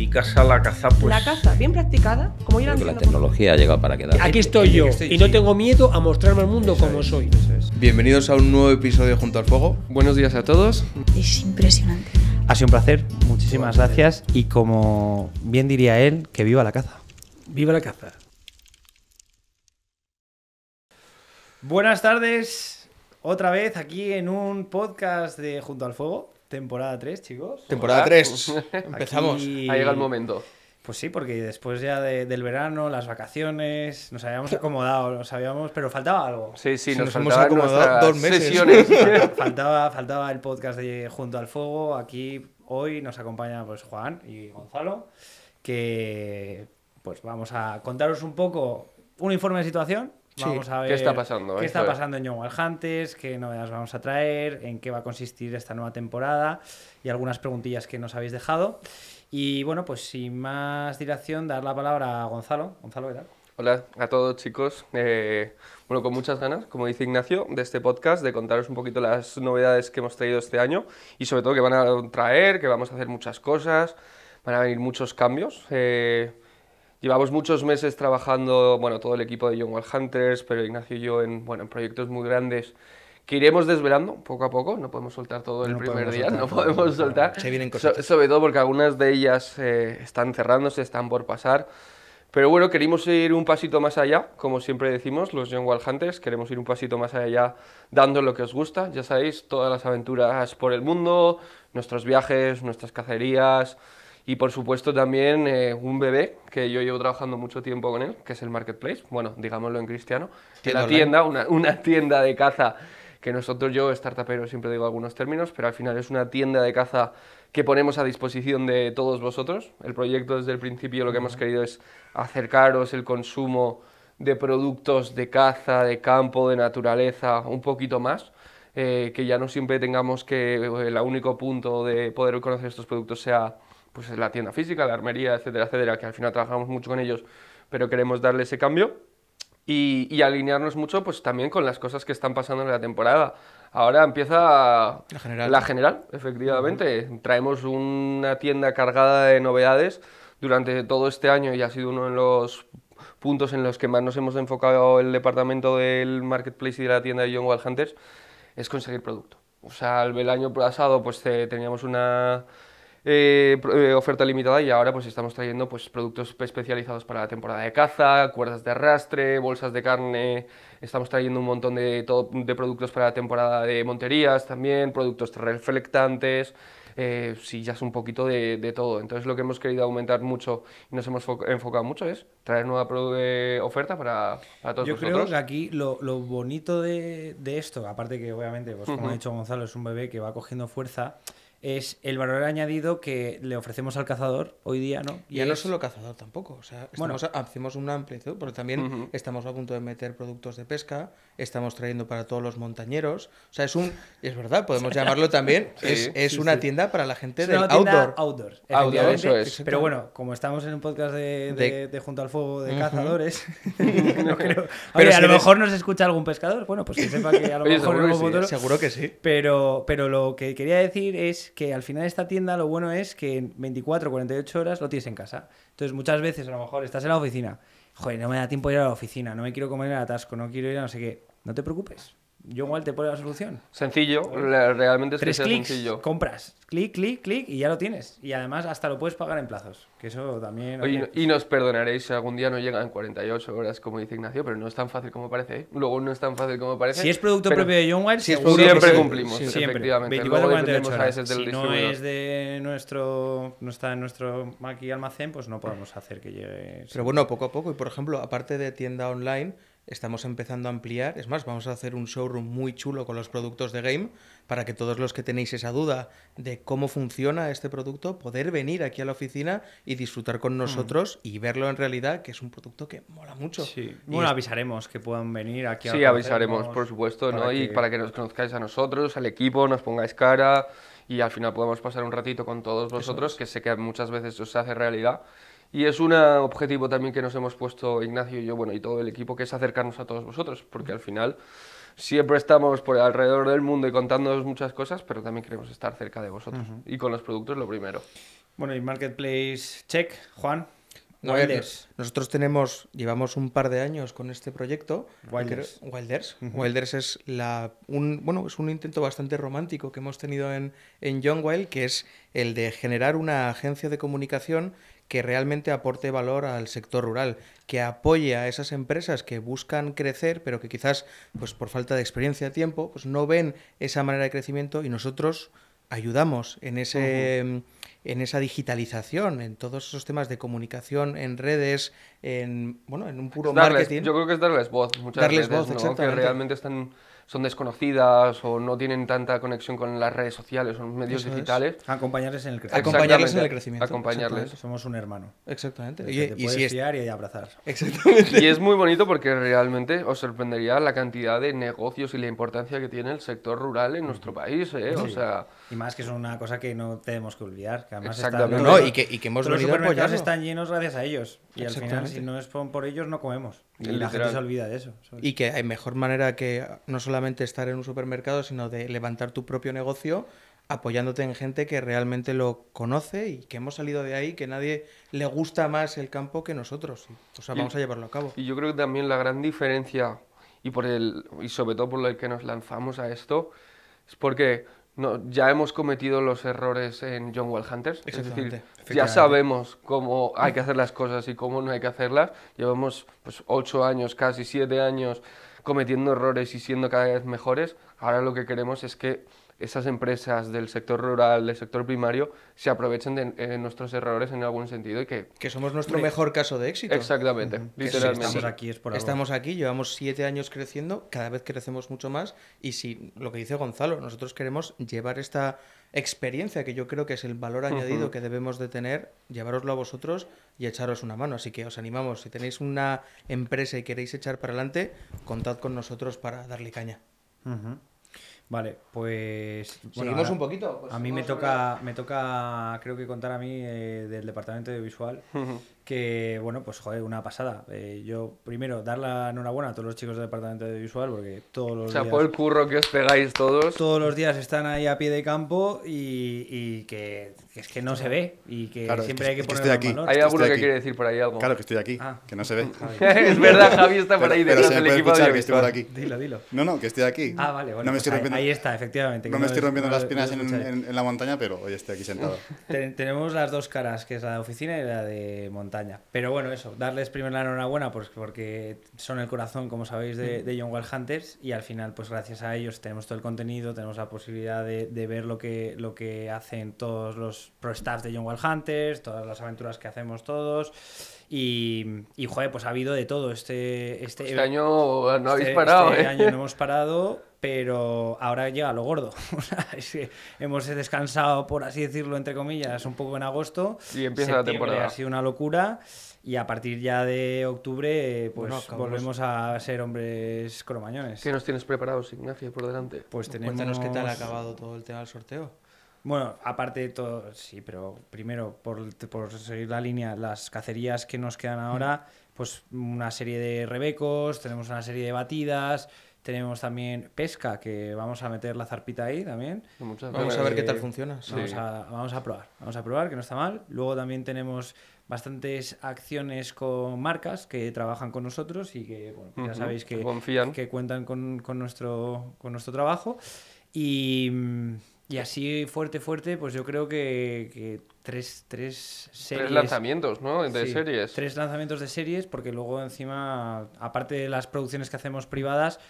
Y casa la caza, pues. La caza, bien practicada, como yo la, pues, tecnología ha llegado para quedar. Aquí estoy yo y no tengo miedo a mostrarme al mundo como soy. Bienvenidos a un nuevo episodio de Junto al Fuego. Buenos días a todos. Es impresionante. Ha sido un placer, muchísimas gracias y como bien diría él, que viva la caza. Viva la caza. Buenas tardes, otra vez aquí en un podcast de Junto al Fuego. Temporada 3, chicos. Temporada 3. Empezamos. Ha llegado el momento. Pues sí, porque después ya del verano, las vacaciones, nos habíamos acomodado, nos habíamos, pero faltaba algo. Sí, sí, nos, hemos acomodado dos meses. Sesiones. faltaba, faltaba el podcast de Junto al Fuego. Aquí hoy nos acompañan pues Juan y Gonzalo, que pues vamos a contaros un poco un informe de situación Vamos a ver qué está pasando. Qué está pasando en Young Wild qué novedades vamos a traer, en qué va a consistir esta nueva temporada y algunas preguntillas que nos habéis dejado. Y bueno, pues sin más dilación, dar la palabra a Gonzalo. Gonzalo, Hola a todos chicos. Eh, bueno, con muchas ganas, como dice Ignacio, de este podcast, de contaros un poquito las novedades que hemos traído este año y sobre todo que van a traer, que vamos a hacer muchas cosas, van a venir muchos cambios. Eh, Llevamos muchos meses trabajando, bueno, todo el equipo de Young Wall Hunters, pero Ignacio y yo en, bueno, en proyectos muy grandes que iremos desvelando poco a poco, no podemos soltar todo el primer día, no podemos soltar. Se vienen sobre todo porque algunas de ellas eh, están cerrándose, están por pasar. Pero bueno, queremos ir un pasito más allá, como siempre decimos los Young Wall Hunters, queremos ir un pasito más allá dando lo que os gusta, ya sabéis, todas las aventuras por el mundo, nuestros viajes, nuestras cacerías, y por supuesto también eh, un bebé, que yo llevo trabajando mucho tiempo con él, que es el marketplace, bueno, digámoslo en cristiano, la tienda, una, una, tienda de caza, que nosotros yo, startupero, siempre digo algunos términos, pero al final es una tienda de caza que ponemos a disposición de todos vosotros. El proyecto desde el principio lo que hemos querido es acercaros el consumo de productos de caza, de campo, de naturaleza, un poquito más. Eh, que ya no siempre tengamos que eh, el único punto de poder conocer estos productos sea pues la tienda física, la armería, etcétera, etcétera, que al final trabajamos mucho con ellos, pero queremos darle ese cambio y, alinearnos mucho pues también con las cosas que están pasando en la temporada. Ahora empieza la general, efectivamente. Traemos una tienda cargada de novedades durante todo este año y ha sido uno de los puntos en los que más nos hemos enfocado el departamento del marketplace y de la tienda de Young Wild Hunters es conseguir producto. O sea, el año pasado pues teníamos una eh, eh, oferta limitada y ahora pues estamos trayendo pues productos especializados para la temporada de caza, cuerdas de arrastre, bolsas de carne, estamos trayendo un montón de, todo, de productos para la temporada de monterías también, productos reflectantes, eh, ya es un poquito de, todo. Entonces lo que hemos querido aumentar mucho y nos hemos enfocado mucho es traer nueva oferta para, para todos Yo creo que aquí lo, bonito de, esto, aparte que obviamente, pues como ha dicho Gonzalo, es un bebé que va cogiendo fuerza, es el valor añadido que le ofrecemos al cazador hoy día, ¿no? Y ya no solo cazador tampoco, o sea, hacemos una amplitud, pero también estamos a punto de meter productos de pesca, estamos trayendo para todos los montañeros, o sea, es un, es verdad, podemos llamarlo también, es, una tienda para la gente es del una outdoor. Outdoor, Pero bueno, como estamos en un podcast de, Junto al Fuego de cazadores, no a, lo mejor nos escucha algún pescador, bueno, pues que sepa que a lo mejor... Seguro, que sí. seguro que sí. Pero, pero lo que quería decir es que al final esta tienda lo bueno es que en 24, 48 horas lo tienes en casa. Entonces muchas veces a lo mejor estás en la oficina, joder, no me da tiempo ir a la oficina, no me quiero comer el atasco, no quiero ir a no sé qué. No te preocupes, John Wall te pone la solución. Sencillo, realmente es Tres que clics, sencillo. Compras, clic, clic, clic y ya lo tienes. Y además hasta lo puedes pagar en plazos, que eso también... y nos perdonaréis si algún día no llegan 48 horas, como dice Ignacio, pero no es tan fácil como parece. ¿eh? Luego no es tan fácil como parece. Si es producto propio de John Wall, siempre cumplimos, efectivamente. si no es de nuestro, no está en nuestro aquí almacén, pues no podemos hacer que llegue... Pero bueno, poco a poco. Y por ejemplo, aparte de tienda online estamos empezando a ampliar. Es más, vamos a hacer un showroom muy chulo con los productos de Game para que todos los que tenéis esa duda de cómo funciona este producto, poder venir aquí a la oficina y disfrutar con hmm. nosotros y verlo en realidad, que es un producto que mola mucho. bueno, avisaremos que puedan venir aquí. A sí, avisaremos, por supuesto, ¿no? Y para que nos conozcáis a nosotros, al equipo, nos pongáis cara y al final podemos pasar un ratito con todos vosotros, que sé que muchas veces os hace realidad y es un objetivo también que nos hemos puesto Ignacio y yo, bueno, y todo el equipo, que es acercarnos a todos vosotros, porque al final siempre estamos por alrededor del mundo y contándonos muchas cosas, pero también queremos estar cerca de vosotros y con los productos lo primero. Bueno, y Marketplace Check, Juan. Wilders. Nosotros tenemos, llevamos un par de años con este proyecto. Wilders. Wilders. es la, un, bueno, es un intento bastante romántico que hemos tenido en, en John Wild, que es el de generar una agencia de comunicación que realmente aporte valor al sector rural, que apoye a esas empresas que buscan crecer, pero que quizás pues por falta de experiencia, tiempo, pues no ven esa manera de crecimiento y nosotros ayudamos en ese en esa digitalización, en todos esos temas de comunicación, en redes, en bueno, en un puro marketing. Yo creo que es darles voz, muchas darles que realmente están son desconocidas o no tienen tanta conexión con las redes sociales o los medios digitales. Acompañarles en el crecimiento. Acompañarles Somos un hermano. Exactamente. Y, y y abrazar. Exactamente. Y es muy bonito porque realmente os sorprendería la cantidad de negocios y la importancia que tiene el sector rural en nuestro país. ¿eh? O sea... Y más que es una cosa que no tenemos que olvidar. Que además Exactamente. No, y, que, y que Los supermercados están llenos gracias a ellos. Y al final, si no es por ellos, no comemos. Y la gente se olvida de eso. Y que hay mejor manera que no solamente estar en un supermercado, sino de levantar tu propio negocio apoyándote en gente que realmente lo conoce y que hemos salido de ahí, que nadie le gusta más el campo que nosotros. O sea, vamos a llevarlo a cabo. Y yo creo que también la gran diferencia, y, por el, y sobre todo por el que nos lanzamos a esto, es porque ya hemos cometido los errores en John Wall Hunters. Es decir, ya sabemos cómo hay que hacer las cosas y cómo no hay que hacerlas. Llevamos pues, ocho años, casi siete años cometiendo errores y siendo cada vez mejores. Ahora lo que queremos es que esas empresas del sector rural, del sector primario, se aprovechen de eh, nuestros errores en algún sentido y que... Que somos nuestro mejor caso de éxito. Exactamente, estamos aquí, llevamos siete años creciendo, cada vez crecemos mucho más y si lo que dice Gonzalo, nosotros queremos llevar esta experiencia que yo creo que es el valor añadido que debemos de tener, llevaroslo a vosotros y echaros una mano. Así que os animamos, si tenéis una empresa y queréis echar para adelante, contad con nosotros para darle caña. Vale, pues. un poquito. Pues a mí me toca, me toca, creo que contar a mí eh, del departamento de visual, que, bueno, pues joder, una pasada. Eh, yo, primero, dar la enhorabuena a todos los chicos del departamento de visual, porque todos los. O sea, por el curro que os pegáis todos. Todos los días están ahí a pie de campo y, y que que es que no se ve y que siempre hay que ponerlo ¿no? valor. Hay alguno que quiere decir por ahí algo. Claro que estoy aquí, ah. que no se ve. es verdad, Javi está por ahí detrás del equipo de que estoy por aquí. Dilo, dilo. No, no, que estoy aquí. Ah, vale, bueno. Pues ahí, está, efectivamente. No, me estoy rompiendo las piernas en, la montaña, pero hoy estoy aquí sentado. tenemos las dos caras, que es la de oficina y la de montaña. Pero bueno, eso, darles primero la enhorabuena pues, porque son el corazón, como sabéis, de, de John Wild Hunters y al final, pues gracias a ellos tenemos todo el contenido, tenemos la posibilidad de, de ver lo que, lo que hacen todos los pro staff de Young Wild Hunters, todas las aventuras que hacemos todos. Y, joder, pues ha habido de todo. Este, este, este año no habéis este, parado. Este ¿eh? año no hemos parado, pero ahora llega lo gordo. hemos descansado, por así decirlo, entre comillas, un poco en agosto. Y empieza la temporada. Ha sido una locura. Y a partir ya de octubre, pues volvemos a ser hombres cromañones. ¿Qué nos tienes preparados, Ignacio, por delante? Pues Cuéntanos qué tal ha acabado todo el tema del sorteo. Bueno, aparte de todo, sí, pero primero, por, seguir la línea, las cacerías que nos quedan ahora, pues una serie de rebecos, tenemos una serie de batidas, tenemos también pesca, que vamos a meter la zarpita ahí también. vamos a ver qué eh, tal funciona. Vamos, a, probar, vamos a probar, que no está mal. Luego también tenemos bastantes acciones con marcas que trabajan con nosotros y que pues ya sabéis que, que cuentan con, con, nuestro, con nuestro trabajo. Y mm, y así fuerte, fuerte, pues yo creo que, que tres, tres series. Tres lanzamientos, ¿no? De series. Tres lanzamientos de series, porque luego encima, aparte de las producciones que hacemos privadas,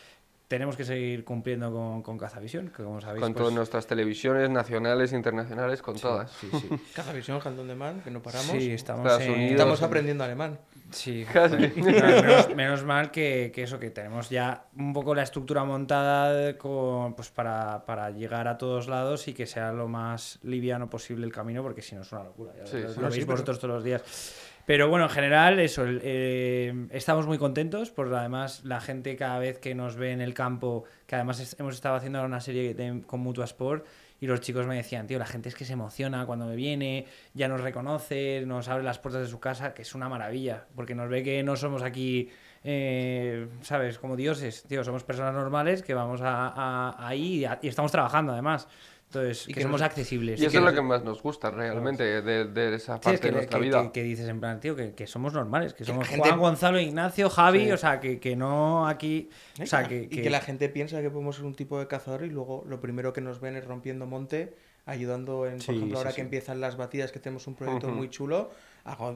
tenemos que seguir cumpliendo con, con Cazavisión, que como sabéis... Con pues todas nuestras televisiones nacionales, internacionales, con todas. Sí, sí. Cazavisión, Cantón de Man, que no paramos. Sí, estamos aprendiendo alemán. Sí, Menos, mal que, que, eso, que tenemos ya un poco la estructura montada con, pues para, para, llegar a todos lados y que sea lo más liviano posible el camino, porque si no es una locura. lo, veis vosotros todos los días. Pero bueno, en general, eso, eh, estamos muy contentos, por además la gente cada vez que nos ve en el campo, que además hemos estado haciendo una serie con Mutua Sport, y los chicos me decían, tío, la gente es que se emociona cuando me viene, ya nos reconoce, nos abre las puertas de su casa, que es una maravilla, porque nos ve que no somos aquí, eh, ¿sabes? Como dioses, tío, somos personas normales que vamos a, ahí y estamos trabajando además. Entonces, que, somos accesibles. Y eso es lo que más nos gusta realmente de, esa parte de nuestra vida. Que, dices en plan, tío, que, somos normales, que somos gente... Juan, Gonzalo, Ignacio, Javi, o sea, que, no aquí... O sea, que, que la gente piensa que podemos ser un tipo de cazador y luego lo primero que nos ven es rompiendo monte, ayudando en, por ejemplo, ahora que empiezan las batidas, que tenemos un proyecto muy chulo,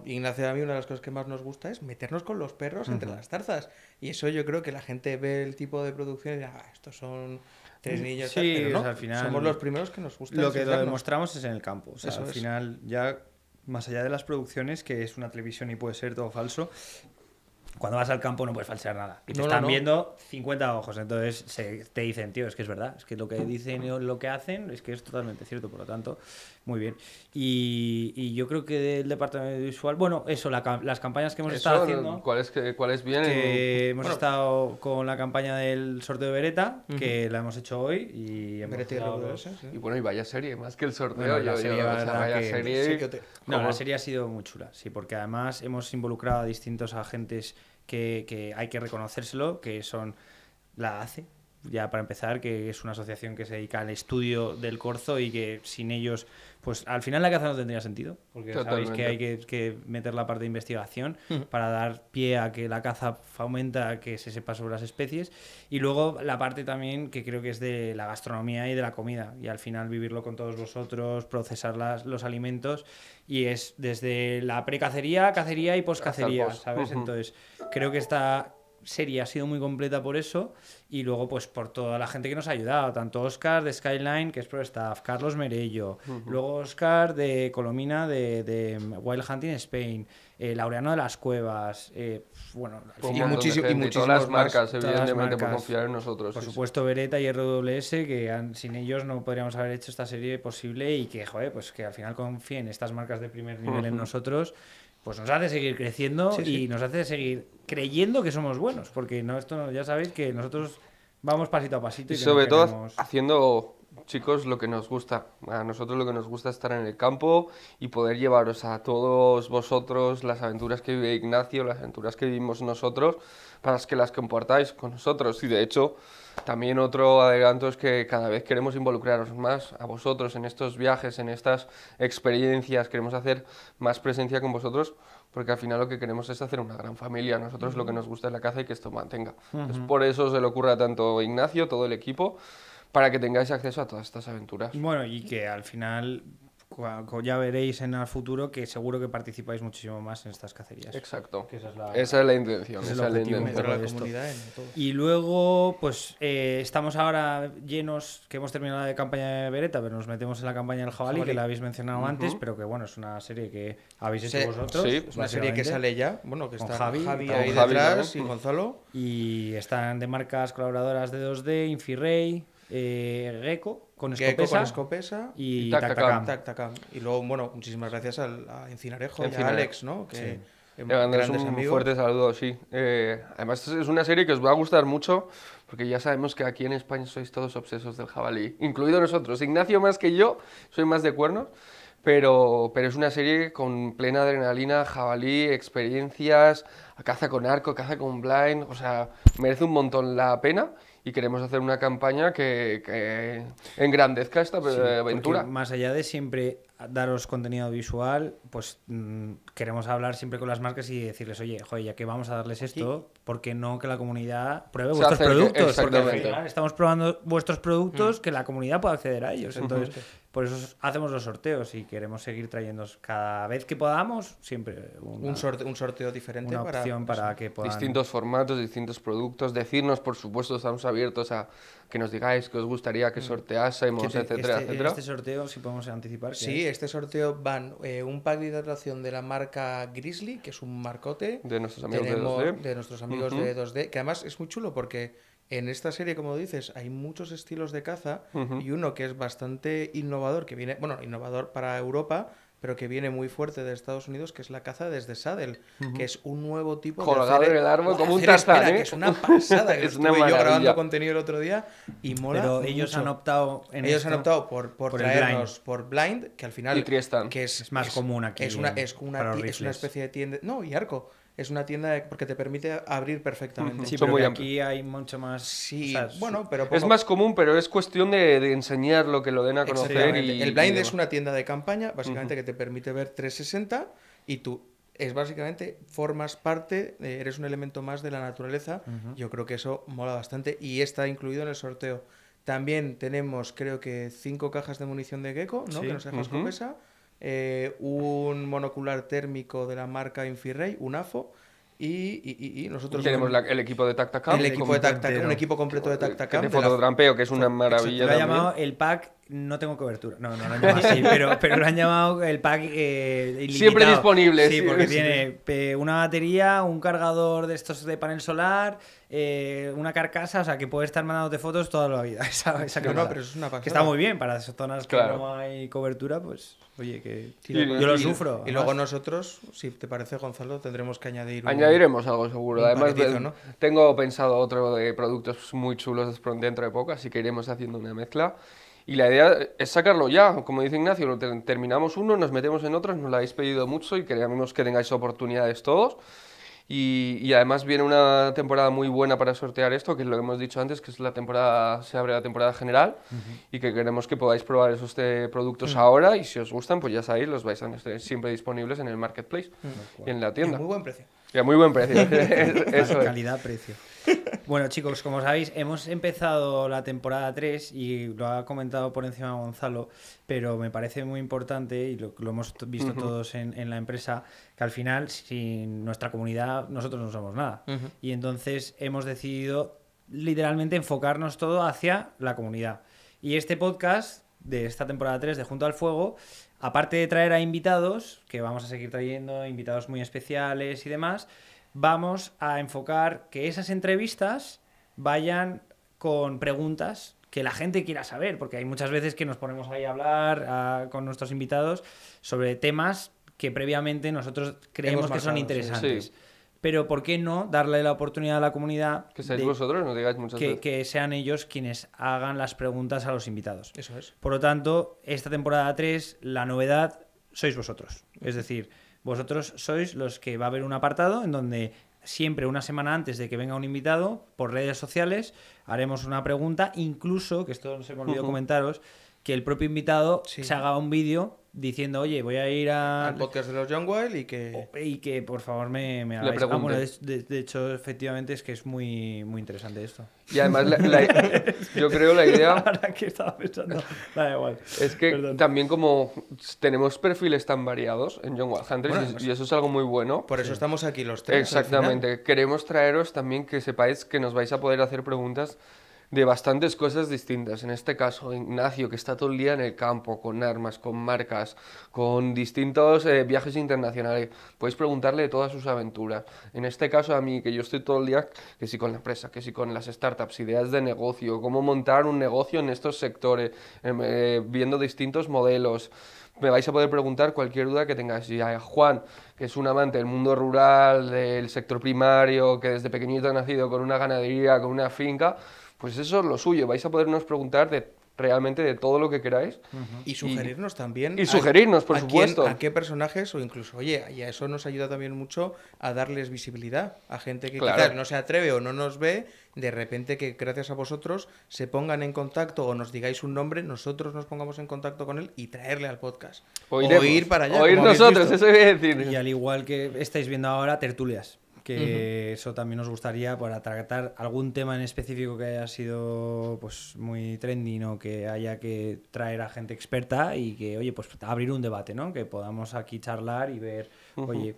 Ignacio, a mí una de las cosas que más nos gusta es meternos con los perros entre las tarzas. Y eso yo creo que la gente ve el tipo de producción y dirá, ah, estos son sí, al final, somos los primeros que nos gusta. Lo que demostramos es en el campo. O sea, al final, ya más allá de las producciones, que es una televisión y puede ser todo falso, cuando vas al campo no puedes falsear nada. te están viendo 50 ojos. Entonces te dicen, tío, es que es verdad. Es que lo que dicen y lo que hacen es que es totalmente cierto. Por lo tanto, muy bien. Y, yo creo que del departamento visual, bueno, eso, las campañas que hemos estado haciendo. ¿Cuáles cuál es bien? hemos estado con la campaña del sorteo de Beretta, que la hemos hecho hoy. Y y, bueno, y vaya serie, más que el sorteo. serie, vaya serie. No, la serie ha sido muy chula, sí, porque además hemos involucrado a distintos agentes que, que hay que reconocérselo, que son la hace ya para empezar, que es una asociación que se dedica al estudio del corzo y que sin ellos, pues al final la caza no tendría sentido, porque sabéis que hay que, meter la parte de investigación para dar pie a que la caza aumenta, que se sepa sobre las especies, y luego la parte también que creo que es de la gastronomía y de la comida, y al final vivirlo con todos vosotros, procesar las, los alimentos, y es desde la precacería, cacería y poscacería, ¿sabes? Entonces, creo que está serie ha sido muy completa por eso y luego pues por toda la gente que nos ha ayudado, tanto Oscar de Skyline, que es Pro Staff, Carlos Merello, luego Oscar de Colomina de, Wild Hunting Spain, eh, Laureano de las Cuevas, eh, bueno, pues y, muchísimas marcas, evidentemente, por confiar en nosotros. Por supuesto, Beretta y RWS, que sin ellos no podríamos haber hecho esta serie posible y que, pues que al final confíen estas marcas de primer nivel en nosotros pues nos hace seguir creciendo y nos hace seguir creyendo que somos buenos, porque no, esto ya sabéis que nosotros vamos pasito a pasito. Y, sobre todo haciendo, chicos, lo que nos gusta. A nosotros lo que nos gusta es estar en el campo y poder llevaros a todos vosotros las aventuras que vive Ignacio, las aventuras que vivimos nosotros, para que las compartáis con nosotros. Y de hecho, también otro adelanto es que cada vez queremos involucraros más a vosotros en estos viajes, en estas experiencias, queremos hacer más presencia con vosotros porque al final lo que queremos es hacer una gran familia. Nosotros lo que nos gusta es la caza y que esto mantenga. por eso se le ocurre a tanto Ignacio, todo el equipo, para que tengáis acceso a todas estas aventuras. Bueno, y que al final ya veréis en el futuro que seguro que participáis muchísimo más en estas cacerías. Exacto. esa, es la, intención. la Y luego, pues eh, estamos ahora llenos, que hemos terminado la campaña de Beretta, pero nos metemos en la campaña del jabalí, que la habéis mencionado antes, pero que bueno, es una serie que habéis hecho vosotros. Sí, es una serie que sale ya, bueno, que está con Javi, y Gonzalo. Y están de marcas colaboradoras de 2D, Infirrey eh, Gecko con escopesa, y, y y luego, bueno, muchísimas gracias al, a Encinarejo y a Alex, ¿no? Que, sí. Em, un fuerte saludo, sí. Eh, además, es una serie que os va a gustar mucho, porque ya sabemos que aquí en España sois todos obsesos del jabalí, incluido nosotros. Ignacio más que yo, soy más de cuernos, pero, pero es una serie con plena adrenalina, jabalí, experiencias, caza con arco, caza con blind, o sea, merece un montón la pena y queremos hacer una campaña que, engrandezca esta eh, aventura. Más allá de siempre daros contenido visual, pues mm, queremos hablar siempre con las marcas y decirles, oye, joder, ya que vamos a darles esto, porque ¿por qué no que la comunidad pruebe vuestros productos? estamos probando vuestros productos, mm. que la comunidad pueda acceder a ellos. Entonces, por eso hacemos los sorteos y queremos seguir trayéndos cada vez que podamos, siempre un, sorteo, un sorteo diferente. Una opción para pues, que puedan... Distintos formatos, distintos productos. Decirnos, por supuesto, estamos abiertos a que nos digáis que os gustaría que mm. sorteásemos, etcétera, este, etcétera. Este sorteo, si podemos anticipar. Sí, este sorteo van eh, un pack hidratación de la marca Grizzly, que es un marcote. De nuestros amigos de 2D. De nuestros amigos de d que además es muy chulo porque en esta serie, como dices, hay muchos estilos de caza y uno que es bastante innovador, que viene, bueno, innovador para Europa, pero que viene muy fuerte de Estados Unidos, que es la caza desde saddle, que es un nuevo tipo Colgado de. Colgado el árbol como un tarzán. ¿eh? Que es una pasada. Que es estuve yo grabando contenido el otro día y mola. Pero ellos han optado. En ellos han optado por, por, traernos blind. por blind, que al final. Y que es, más común aquí. Es una, es una, es una especie de tienda. No, y arco es una tienda porque te permite abrir perfectamente. Sí, pero aquí hay mucho más. Sí, bueno, pero es más común, pero es cuestión de, enseñar lo que lo den a conocer. Y, el Blind es una tienda de campaña, básicamente, que te permite ver 360 y tú es básicamente formas parte, eh, eres un elemento más de la naturaleza. Yo creo que eso mola bastante y está incluido en el sorteo. También tenemos, creo que, cinco cajas de munición de gecko, ¿no? Que nos dejas con esa. Eh, un monocular térmico de la marca Infirrey, un AFO. Y, nosotros tenemos el equipo de TactaCam. un equipo completo de TactaCam. De fototrampeo, que es una maravilla. Lo ha llamado el pack no tengo cobertura. No, no lo han así, pero, pero lo han llamado el pack eh, ilimitado. Siempre disponible. Sí, porque tiene eh, una batería, un cargador de estos de panel solar, eh, una carcasa, o sea, que puede estar mandándote fotos toda la vida. Esa, esa pero es una pasada. Que está muy bien para esas zonas que no hay cobertura, pues, oye, que yo lo sufro. Y, luego nosotros, si te parece, Gonzalo, tendremos que añadir... Un, Añadiremos algo seguro. Además, tengo pensado otro de productos muy chulos dentro de poco, así que iremos haciendo una mezcla. Y la idea es sacarlo ya, como dice Ignacio, terminamos uno, nos metemos en otros, nos lo habéis pedido mucho y queremos que tengáis oportunidades todos. Y, además viene una temporada muy buena para sortear esto, que lo que hemos dicho antes, que es la temporada, se abre la temporada general y que queremos que podáis probar esos productos ahora y si os gustan, pues ya sabéis, los vais a estar siempre disponibles en el marketplace y en la tienda. muy buen precio. Y a muy buen precio. Calidad-precio. Bueno, chicos, como sabéis, hemos empezado la temporada 3 y lo ha comentado por encima Gonzalo, pero me parece muy importante y lo, hemos visto todos en, en, la empresa, que al final, sin nuestra comunidad, nosotros no somos nada. Y entonces hemos decidido literalmente enfocarnos todo hacia la comunidad. Y este podcast de esta temporada 3 de Junto al Fuego, aparte de traer a invitados, que vamos a seguir trayendo, invitados muy especiales y demás, vamos a enfocar que esas entrevistas vayan con preguntas que la gente quiera saber, porque hay muchas veces que nos ponemos ahí a hablar con nuestros invitados sobre temas que previamente nosotros creemos que son interesantes. Pero ¿por qué no darle la oportunidad a la comunidad? Que que sean ellos quienes hagan las preguntas a los invitados. Eso es. Por lo tanto, esta temporada 3, la novedad sois vosotros. Es decir, vosotros sois los que va a haber un apartado en donde siempre una semana antes de que venga un invitado, por redes sociales, haremos una pregunta, incluso, que esto no se me comentaros, que el propio invitado se haga un vídeo diciendo, oye, voy a ir a... al podcast de los John Wild y que... Y que por favor me, me hagáis. Le ah, de, hecho, efectivamente es que es muy, muy interesante esto. Y además, yo creo la idea... Ahora que estaba pensando, da igual. Es que también como tenemos perfiles tan variados en John Wild Hunters, pues y, eso es algo muy bueno. Por eso estamos aquí los tres. Exactamente. Queremos traeros también que sepáis que nos vais a poder hacer preguntas de bastantes cosas distintas. En este caso, Ignacio, que está todo el día en el campo, con armas, con marcas, con distintos eh, viajes internacionales. Podéis preguntarle de todas sus aventuras. En este caso, a mí, que yo estoy todo el día, que sí con la empresa, que sí con las startups, ideas de negocio, cómo montar un negocio en estos sectores, em, eh, viendo distintos modelos me vais a poder preguntar cualquier duda que tengáis. Y a Juan, que es un amante del mundo rural, del sector primario, que desde pequeñito ha nacido con una ganadería, con una finca, pues eso es lo suyo. Vais a podernos preguntar de realmente de todo lo que queráis. Y sugerirnos también. Y sugerirnos, por supuesto. a qué personajes o incluso, oye, y a eso nos ayuda también mucho a darles visibilidad a gente que quizás no se atreve o no nos ve, de repente que gracias a vosotros se pongan en contacto o nos digáis un nombre, nosotros nos pongamos en contacto con él y traerle al podcast. o ir para allá. O ir nosotros, eso voy a decir. Y al igual que estáis viendo ahora, tertulias que eso también nos gustaría para tratar algún tema en específico que haya sido pues muy trending o que haya que traer a gente experta y que, oye, pues abrir un debate, ¿no? Que podamos aquí charlar y ver, oye,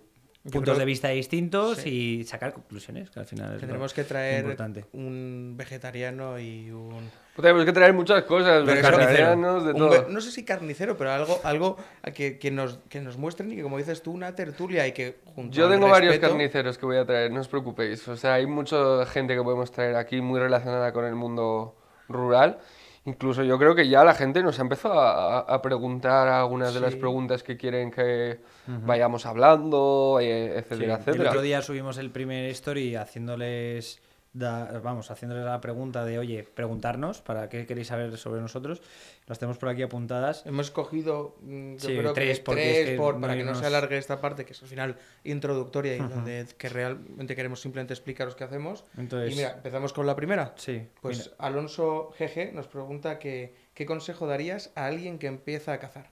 puntos de vista distintos y sacar conclusiones, que al final es Tendremos que traer un vegetariano y un... Pues tendremos que traer muchas cosas, vegetarianos, de todo. No sé si carnicero, pero algo, algo que, que, nos, que nos muestren y que, como dices tú, una tertulia y que junto Yo tengo varios carniceros que voy a traer, no os preocupéis. O sea, hay mucha gente que podemos traer aquí muy relacionada con el mundo rural Incluso yo creo que ya la gente nos ha empezado a, preguntar algunas de las preguntas que quieren que vayamos hablando, eh, etcétera, etcétera. El otro día subimos el primer story haciéndoles vamos, haciéndole la pregunta de, oye, preguntarnos para qué queréis saber sobre nosotros. Las tenemos por aquí apuntadas. Hemos escogido mm, tres, que para que no se alargue esta parte, que es al final introductoria y donde que realmente queremos simplemente explicaros qué hacemos. Y mira, empezamos con la primera. Sí. Pues Alonso jeje nos pregunta que, qué consejo darías a alguien que empieza a cazar.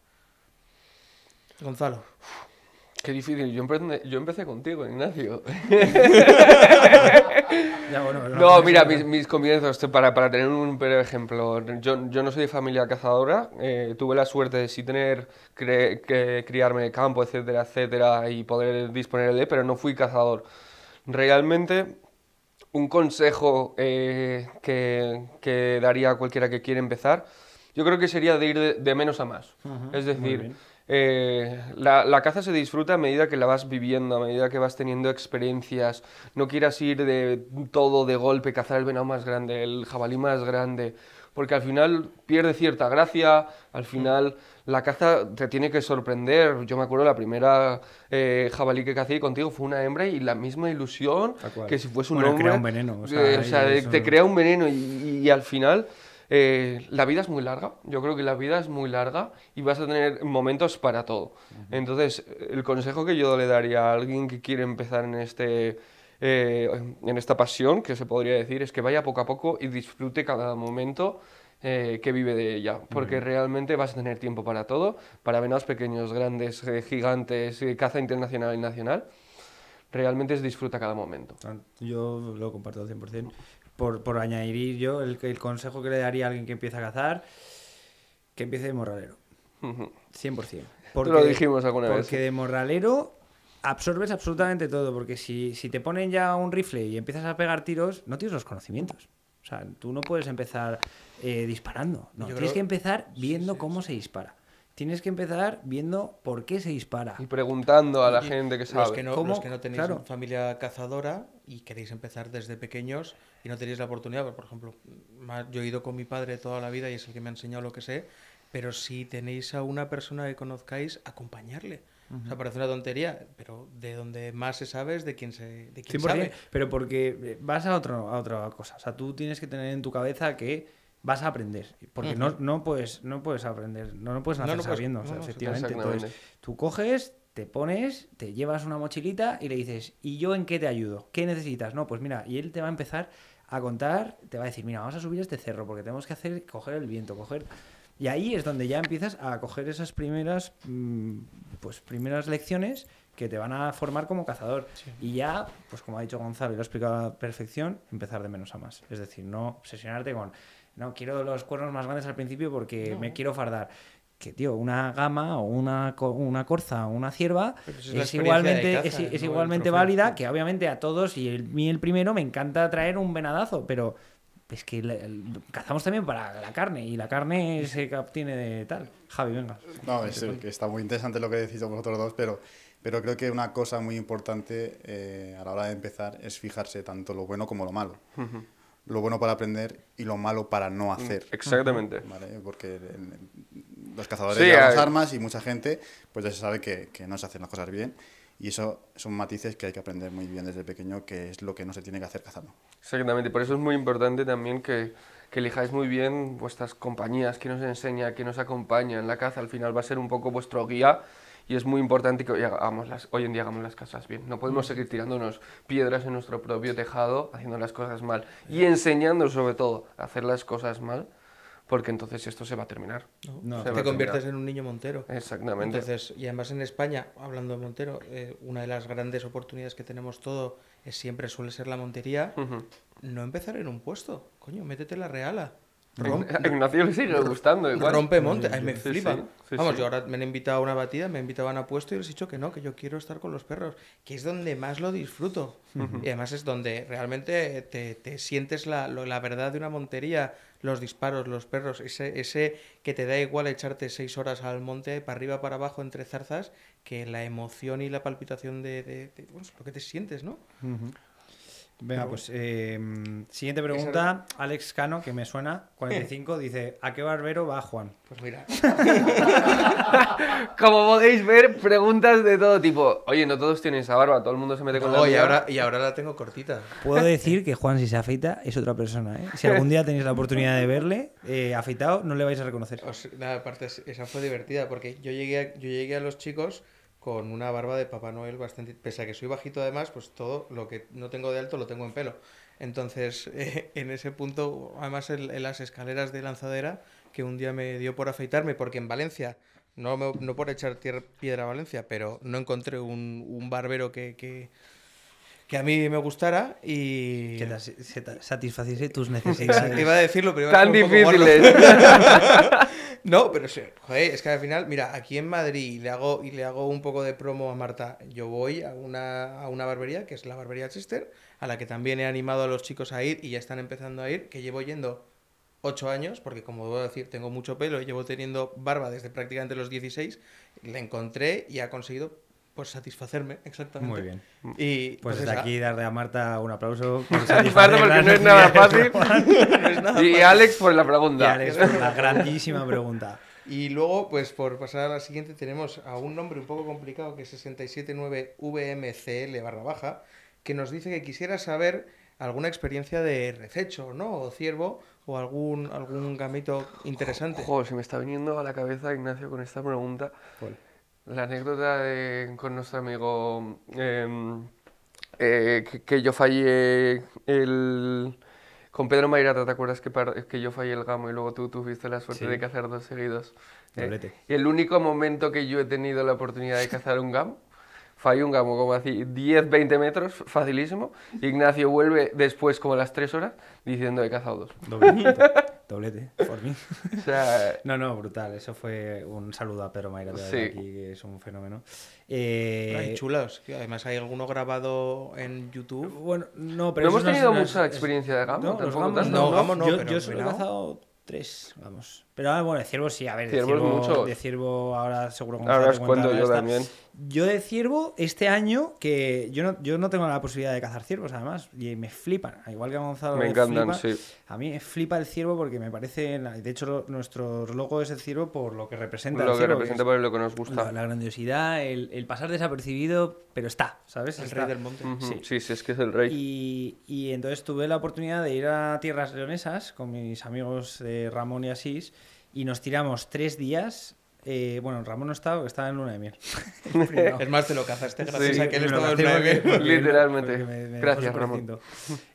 Gonzalo. Qué difícil. Yo, yo empecé contigo, Ignacio. no, mira, mis, mis, comienzos, para, tener un breve ejemplo, yo, no soy de familia cazadora, eh, tuve la suerte de sí tener que criarme en campo, etcétera, etcétera, y poder disponer de, pero no fui cazador. Realmente, un consejo eh, que, daría a cualquiera que quiera empezar, yo creo que sería de ir de, menos a más. es decir eh, la, caza se disfruta a medida que la vas viviendo, a medida que vas teniendo experiencias. No quieras ir de todo de golpe, cazar el venado más grande, el jabalí más grande, porque al final pierde cierta gracia, al mm. final la caza te tiene que sorprender. Yo me acuerdo la primera eh, jabalí que cacé contigo fue una hembra y la misma ilusión que si fuese un bueno, Crea un veneno. O eh, sea, te crea un veneno y al final eh, la vida es muy larga, yo creo que la vida es muy larga y vas a tener momentos para todo. Entonces, el consejo que yo le daría a alguien que quiere empezar en este... Eh, en esta pasión, que se podría decir, es que vaya poco a poco y disfrute cada momento eh, que vive de ella, porque realmente vas a tener tiempo para todo, para venados pequeños, grandes, gigantes, caza internacional y nacional. Realmente disfruta cada momento. Yo lo comparto al 100% por, por añadir yo, el, el, consejo que le daría a alguien que empieza a cazar, que empiece de morralero. 100%. Porque, lo dijimos porque de morralero absorbes absolutamente todo, porque si, te ponen ya un rifle y empiezas a pegar tiros, no tienes los conocimientos. O sea, tú no puedes empezar eh, disparando. No, tienes que empezar viendo cómo se dispara. Tienes que empezar viendo por qué se dispara. Y preguntando a la gente que sabe. Los que no, ¿Cómo? que tenéis familia cazadora, y queréis empezar desde pequeños y no tenéis la oportunidad, pues, por ejemplo, yo he ido con mi padre toda la vida y es el que me ha enseñado lo que sé, pero si tenéis a una persona que conozcáis, acompañarle. O sea, parece una tontería, pero de donde más se sabe es de quién se de quien sí, sabe. pero porque eh, vas a, otro, a otra cosa. O sea, tú tienes que tener en tu cabeza que vas a aprender. Porque no, no, puedes, no puedes aprender, no, no puedes nacer sabiendo, o sea, efectivamente. tú coges, te pones, te llevas una mochilita y le dices, ¿y yo en qué te ayudo? ¿Qué necesitas? No, pues mira, y él te va a empezar a contar, te va a decir, mira, vamos a subir este cerro porque tenemos que hacer, coger el viento, coger... Y ahí es donde ya empiezas a coger esas primeras, mm, pues, primeras lecciones que te van a formar como cazador. Y ya, pues como ha dicho Gonzalo y lo ha explicado a perfección, empezar de menos a más. Es decir, no obsesionarte con, no, quiero los cuernos más grandes al principio porque me quiero fardar que, tío, una gama o una, una corza o una cierva es, igualmente, es, igualmente válida, este. que obviamente a todos, y el, mí el primero, me encanta traer un venadazo, pero es que cazamos también para la carne y la carne se obtiene de tal. Javi, venga. No, que está muy interesante lo que decís vosotros dos, pero, pero creo que una cosa muy importante eh, a la hora de empezar es fijarse tanto lo bueno como lo malo. Lo bueno para aprender y lo malo para no mm, hacer. Exactamente. Porque los cazadores llevan armas y mucha gente, pues ya se sabe que, que no se hacen las cosas bien. Y eso son matices que hay que aprender muy bien desde pequeño, que es lo que no se tiene que hacer cazando. Exactamente, por eso es muy importante también que, que elijáis muy bien vuestras compañías, que nos enseña, que nos acompaña en la caza. Al final va a ser un poco vuestro guía y es muy importante que hoy, hagamos las, hoy en día hagamos las cosas bien. No podemos mm. seguir tirándonos piedras en nuestro propio tejado, haciendo las cosas mal y enseñando sobre todo a hacer las cosas mal porque entonces esto se va a terminar. No, te conviertes en un niño Montero. Exactamente. Entonces, y además en España, hablando de Montero, eh, una de las grandes oportunidades que tenemos todo es siempre suele ser la montería. No empezar en un puesto, coño, métete la reala. A Ignacio le sigue gustando. Igual. Rompe monte, me flipa. Vamos, yo ahora me han invitado a una batida, me han invitado a un apuesto y les he dicho que no, que yo quiero estar con los perros, que es donde más lo disfruto. Y además es donde realmente te, te sientes la, la, verdad de una montería, los disparos, los perros, ese, ese que te da igual echarte seis horas al monte, para arriba, para abajo, entre zarzas, que la emoción y la palpitación de, bueno, lo que te sientes, ¿no? Venga, pues em, siguiente pregunta, Alex Cano, que me suena, 45, dice, ¿a qué barbero va Juan? Pues mira. Como podéis ver, preguntas de todo tipo. Oye, no todos tienen esa barba, todo el mundo se mete con la barba. Y ahora la tengo cortita. Puedo decir que Juan, si se afeita, es otra persona. ¿eh? Si algún día tenéis la oportunidad de verle eh, afeitado, no le vais a reconocer. esa fue divertida, porque yo llegué yo llegué a los chicos con una barba de Papá Noel bastante... Pese a que soy bajito además, pues todo lo que no tengo de alto lo tengo en pelo. Entonces, eh, en ese punto, además en, las escaleras de lanzadera, que un día me dio por afeitarme, porque en Valencia, no, no por echar tierra, piedra a Valencia, pero no encontré un, barbero que, que a mí me gustara y que satisfaciese tus necesidades. Iba a decirlo pero... Tan difíciles. No, pero sí, joder, es que al final, mira, aquí en Madrid y le hago, y le hago un poco de promo a Marta. Yo voy a una, a una barbería, que es la barbería Chester, a la que también he animado a los chicos a ir y ya están empezando a ir, que llevo yendo ocho años, porque como debo decir, tengo mucho pelo y llevo teniendo barba desde prácticamente los 16. La encontré y ha conseguido por satisfacerme, exactamente. Muy bien. Y, pues, desde aquí darle a Marta un aplauso. Por porque no es nada fácil. y Alex por la pregunta. Y Alex por la grandísima pregunta. Y luego, pues por pasar a la siguiente, tenemos a un nombre un poco complicado que es 679VMCL barra baja, que nos dice que quisiera saber alguna experiencia de rececho, ¿no? O ciervo, o algún, algún gamito interesante. Ojo, se me está viniendo a la cabeza, Ignacio, con esta pregunta la anécdota con nuestro amigo em, eh, que, yo fallé el... Con Pedro Mayrata, ¿te acuerdas que, que yo fallé el gamo y luego tú tuviste la suerte de cazar dos seguidos? y eh, el único momento que yo he tenido la oportunidad de cazar un gamo, fallé un gamo como así 10, 20 metros, facilísimo. Ignacio vuelve después como a las 3 horas diciendo he cazado dos. Doblete, por mí. no, no, brutal. Eso fue un saludo a Pedro Mayra, aquí, que es un fenómeno. Eh... chulos. Además, hay alguno grabado en YouTube. Bueno, no, pero. hemos tenido mucha experiencia de Gamo. No, no, Yo, he lanzado tres, vamos. Pero ah, bueno, de ciervo sí, a ver, de ciervo, mucho. ciervo ahora seguro que Ahora os cuento yo también. Yo de ciervo, este año, que yo no, yo no tengo la posibilidad de cazar ciervos, además, y me flipan, igual que a Gonzalo. Me encantan, sí. A mí me flipa el ciervo porque me parece, de hecho, nuestro logo es el ciervo por lo que representa. Lo que representa por lo que nos gusta. La, grandiosidad, el, pasar desapercibido, pero está, ¿sabes? El rey del monte. sí. sí. es que es el rey. Y, y entonces tuve la oportunidad de ir a tierras leonesas con mis amigos de Ramón y Asís y nos tiramos tres días. Eh, bueno, Ramón no estaba estaba en luna de miel. es más, te lo cazaste gracias sí, a que él estaba en luna de miel. Literalmente. gracias, Ramón.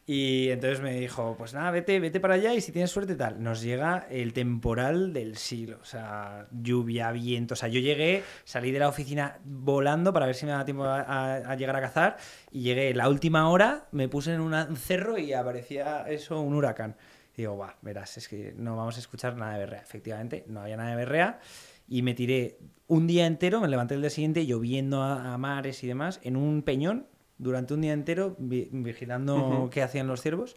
Y entonces me dijo, pues nada, vete, vete para allá y si tienes suerte tal. Nos llega el temporal del siglo, o sea, lluvia, viento. O sea, yo llegué, salí de la oficina volando para ver si me daba tiempo a, a llegar a cazar y llegué la última hora, me puse en un cerro y aparecía eso, un huracán digo, va, verás, es que no vamos a escuchar nada de berrea. Efectivamente, no había nada de berrea y me tiré un día entero, me levanté el día siguiente lloviendo a, mares y demás, en un peñón durante un día entero vigilando qué hacían los ciervos.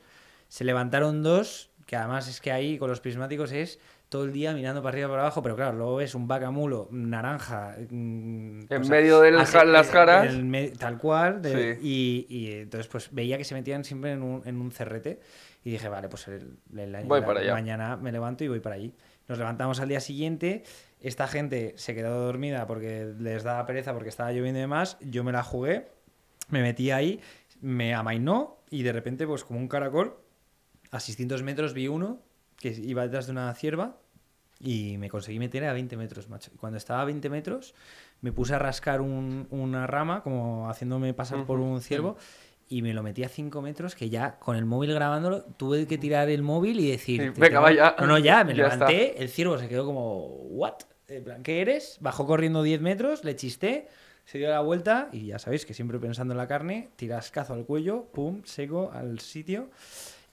Se levantaron dos, que además es que ahí con los prismáticos es todo el día mirando para arriba para abajo, pero claro, luego ves un vacamulo naranja. Mm, en medio de las, caras. Eh, tal cual. y, entonces pues veía que se metían siempre en un cerrete. Y dije, vale, pues el, mañana me levanto y voy para allí. Nos levantamos al día siguiente. Esta gente se quedó dormida porque les daba pereza porque estaba lloviendo y demás. Yo me la jugué, me metí ahí, me amainó y de repente, pues como un caracol, a 600 metros vi uno que iba detrás de una cierva y me conseguí meter a 20 metros, macho. Y cuando estaba a 20 metros, me puse a rascar una rama, como haciéndome pasar por un ciervo y me lo metí a 5 metros que ya con el móvil grabándolo tuve que tirar el móvil y decir... venga, vaya. No, no, ya, me levanté, el ciervo se quedó como, ¿what? ¿Qué eres? Bajó corriendo 10 metros, le chisté, se dio la vuelta y ya sabéis que siempre pensando en la carne, tiras cazo al cuello, pum, seco al sitio.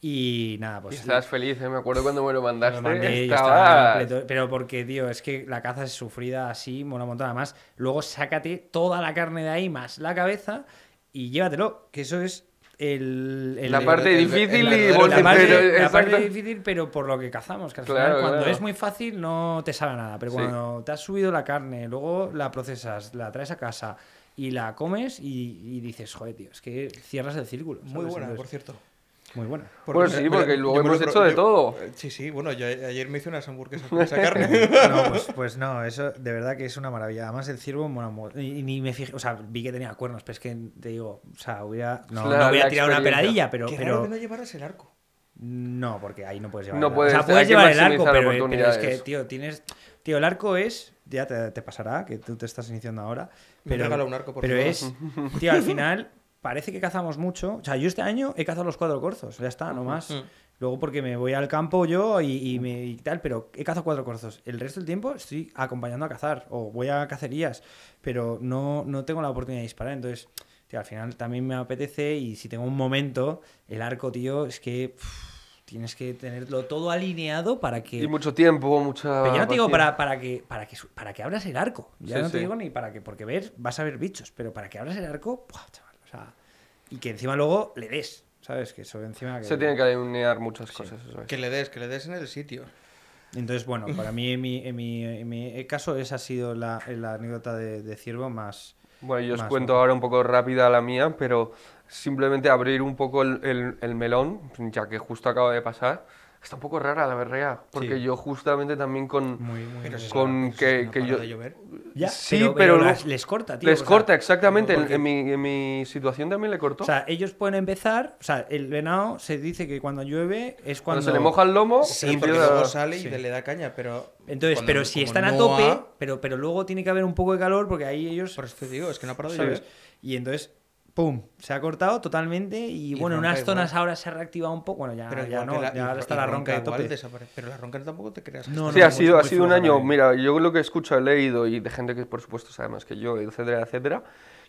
Y nada, pues. Y feliz, ¿eh? me acuerdo cuando me lo mandaste. pero porque, tío, es que la caza es sufrida así, una montada más luego sácate toda la carne de ahí, más la cabeza, y llévatelo, que eso es el, la parte difícil y la, parte, difícil pero por lo que cazamos claro, cuando es muy fácil no te sale nada pero cuando te has subido la carne luego la procesas la traes a casa y la comes y, dices joder tío es que cierras el círculo muy buena por cierto muy buena. pues sí, porque luego hemos hecho de todo. Sí, sí, bueno, yo ayer me hice unas hamburguesas con esa carne. no, pues, pues, pues, no, eso de verdad que es una maravilla. Además, el ciervo, bueno, ni, me fijé, o sea, vi que tenía cuernos, pero es que te digo, o sea, hubiera, no, voy a tirar tirado una peladilla, pero. Qué pero... que no llevaras el arco. No, porque ahí no puedes llevar. el arco. o sea, puedes llevar el arco, pero, es que, tío, tienes. Tío, el arco es. Ya te, pasará, que tú te estás iniciando ahora. Pero, un arco, por pero es. Tío, al final parece que cazamos mucho. O sea, yo este año he cazado los cuatro corzos, ya está, no más. Luego porque me voy al campo yo y, me, tal, pero he cazado cuatro corzos. El resto del tiempo estoy acompañando a cazar o voy a cacerías, pero no, no tengo la oportunidad de disparar. Entonces, al final también me apetece y si tengo un momento, el arco, tío, es que... tienes que tenerlo todo alineado para que. Y mucho tiempo, mucha. Pero ya no te digo para, para, que, para, que, para que abras el arco. Ya no te digo ni para que. Porque ver, vas a ver bichos, pero para que abras el arco, chaval! y que encima luego le des, ¿sabes? Que eso encima... Se tiene que alinear muchas cosas. Que le des, que le des en el sitio. Entonces, bueno, para mí, en mi, en mi, caso, esa ha sido la, la anécdota de, Ciervo más... Bueno, yo os cuento ahora un poco rápida la mía, pero simplemente abrir un poco el, el, el melón, ya que justo acaba de pasar Está un poco rara la berrea, porque yo justamente también con... con que, que, yo... sí, pero, les corta, tío. Les corta, exactamente. En, mi, situación también le cortó. O sea, ellos pueden empezar... O sea, el venado se dice que cuando llueve es cuando... cuando se le moja el lomo... Sí, y sale y le da caña, pero... Entonces, pero si están a tope, pero, pero luego tiene que haber un poco de calor porque ahí ellos... Por eso te digo, es que no ha parado de llover. Y entonces ¡pum! Se ha cortado totalmente y, bueno, en unas zonas ahora se ha reactivado un poco. Bueno, ya, pero ya no, ya está la ronca, de tope. Pero la ronca tampoco te creas. sí, ha sido, ha sido un año, eh. mira, yo lo que escucho, he leído y de gente que por supuesto sabe más que yo, etcétera, etcétera,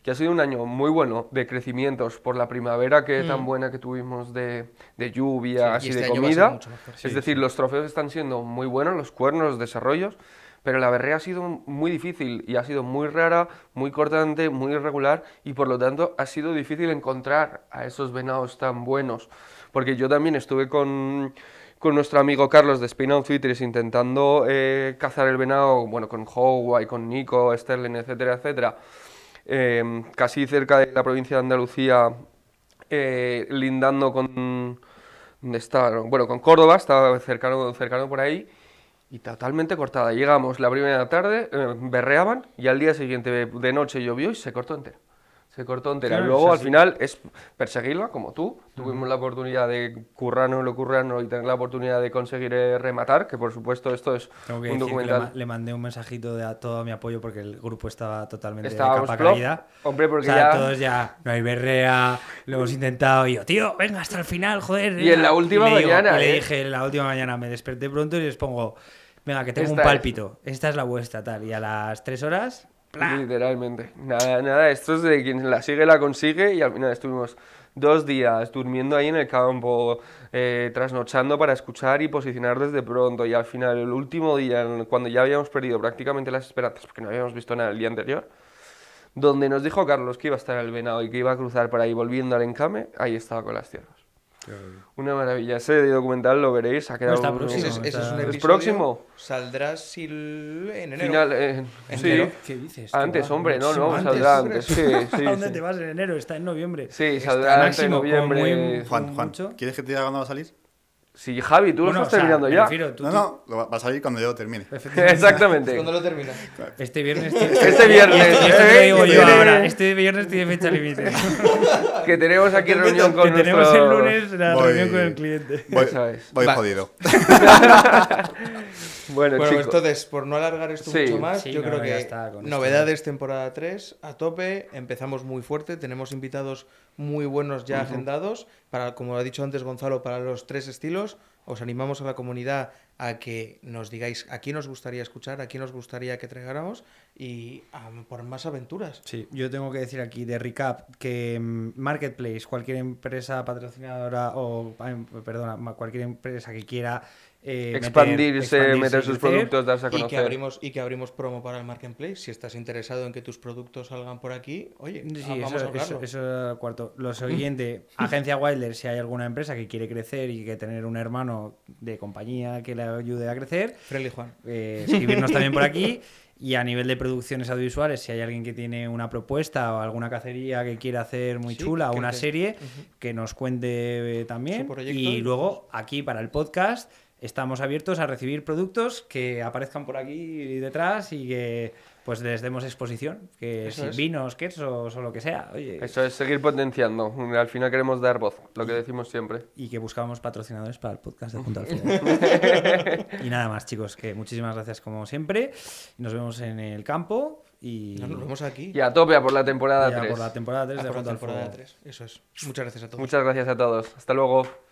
que ha sido un año muy bueno de crecimientos por la primavera que tan mm. buena que tuvimos de, de lluvia, así este de comida. es decir, los trofeos están siendo muy buenos, los cuernos, los desarrollos. Pero la berrea ha sido muy difícil y ha sido muy rara, muy cortante, muy irregular y por lo tanto ha sido difícil encontrar a esos venados tan buenos. Porque yo también estuve con, nuestro amigo Carlos de Spin On intentando eh, cazar el venado, bueno, con y con Nico, Sterling, etcétera, etcétera. Em, casi cerca de la provincia de Andalucía, eh, lindando con... Bueno, con Córdoba, estaba cercano, cercano por ahí y totalmente cortada. Llegamos la primera tarde, eh, berreaban y al día siguiente de noche llovió y se cortó entera. Se cortó entera. Luego, al final, es perseguirla, como tú. Tuvimos la oportunidad de currarnos lo currarnos y tener la oportunidad de conseguir eh, rematar, que por supuesto esto es un documental. le, mandé un mensajito de a todo mi apoyo porque el grupo estaba totalmente Estábamos de capa caída. Hombre, porque ya... todos ya, no hay berrea, lo hemos intentado. Y yo, tío, venga hasta el final, joder. Y en la última mañana... le ¿eh? dije, en la última mañana me desperté pronto y les pongo venga, que tengo un pálpito, esta es la vuestra, tal. Y a las tres horas, Literalmente. Nada, nada, esto es de quien la sigue, la consigue. Y al final estuvimos dos días durmiendo ahí en el campo, eh, trasnochando para escuchar y posicionar desde pronto. Y al final, el último día, cuando ya habíamos perdido prácticamente las esperanzas, porque no habíamos visto nada el día anterior, donde nos dijo Carlos que iba a estar el venado y que iba a cruzar para ahí volviendo al encame, ahí estaba con las tierras. Una maravilla. Ese documental lo veréis. Ha quedado no próximo. es, próximo. Saldrá en enero. Eh, ¿En sí. enero? ¿Qué dices? Antes, hombre, no, no, saldrá antes. Sí, sí, ¿A dónde te vas en enero? Está en noviembre. Sí, saldrá antes en noviembre. Muy, Juan, ¿quieres que te diga cuándo va a salir? Si sí, Javi, tú lo estás terminando ya. no, no, lo vas a ir cuando yo termine. Exactamente. cuando lo termine. Este viernes. Este, este, este viernes. este, este viernes tiene fecha límite. que tenemos aquí este reunión con que Tenemos el lunes la reunión con el cliente. Voy, ¿sabes? voy jodido. bueno, bueno entonces, por no alargar esto mucho más, yo creo que novedades temporada 3 a tope. Empezamos muy fuerte. Tenemos invitados muy buenos ya agendados para, como ha dicho antes Gonzalo, para los tres estilos. Os animamos a la comunidad a que nos digáis a quién os gustaría escuchar, a quién nos gustaría que traigáramos y por más aventuras. Sí, yo tengo que decir aquí de recap que mm, Marketplace, cualquier empresa patrocinadora o, perdona, cualquier empresa que quiera eh, expandirse, meter, sus productos, darse a conocer. Y que, abrimos, y que abrimos promo para el marketplace. Si estás interesado en que tus productos salgan por aquí, oye, ah, vamos a hablarlo. Eso, cuarto. Lo siguiente, Agencia Wilder, si hay alguna empresa que quiere crecer y que tener un hermano de compañía que le ayude a crecer, Juan. Eh, escribirnos también por aquí. Y a nivel de producciones audiovisuales, si hay alguien que tiene una propuesta o alguna cacería que quiera hacer muy chula o una serie, que nos cuente eh, también. Y luego, aquí para el podcast, estamos abiertos a recibir productos que aparezcan por aquí y detrás y que pues les demos exposición, que vinos, quesos o lo que sea. Oye. Eso es seguir potenciando. Al final queremos dar voz, lo que decimos siempre. Y que buscamos patrocinadores para el podcast de Punta al Final. y nada más, chicos, que muchísimas gracias como siempre. Nos vemos en el campo y nos vemos aquí. Y a tope a por la temporada por la temporada 3 de al Eso es. Muchas gracias a todos. Muchas gracias a todos. Hasta luego.